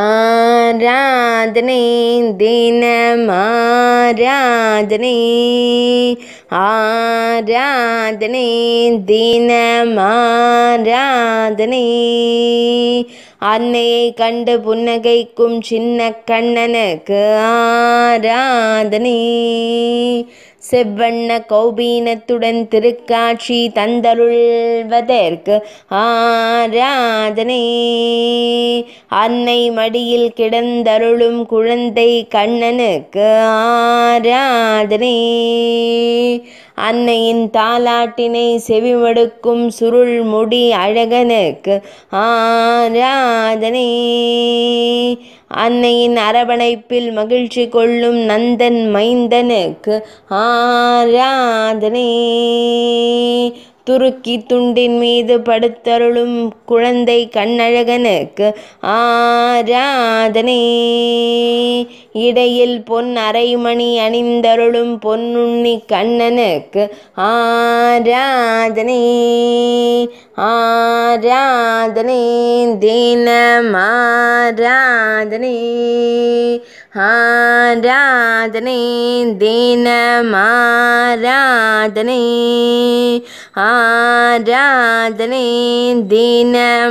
ആരാധനേ ദിനമാരാധനേ ആരാധനേ ദിനമാരാധനേ அன்னையை கண்டு புன்னகைக்கும் சின்ன கண்ணனுக்கு ஆராதனே செவ்வண்ண கௌபீனத்துடன் திருக்காட்சி தந்தருள்வதற்கு ஆராதனை அன்னை மடியில் கிடந்தருளும் குழந்தை கண்ணனுக்கு ஆராதனை அன்னையின் தாலாட்டினை செவிமடுக்கும் சுருள்முடி அழகனுக்கு ஆராதனை அன்னையின் அரவணைப்பில் மகிழ்ச்சி கொள்ளும் நந்தன் மைந்தனுக்கு ஆராதனே துருக்கி துண்டின் மீது படுத்தருளும் குழந்தை கண்ணழகனுக்கு ஆராதனே இடையில் பொன் அரைமணி அணிந்தருளும் பொன்னுண்ணி கண்ணனுக்கு ஆராதனை ஆராதனை தீனமாராதனை ஆராதனை தீனமாராதனை ஆராதனை தீனமாராதனை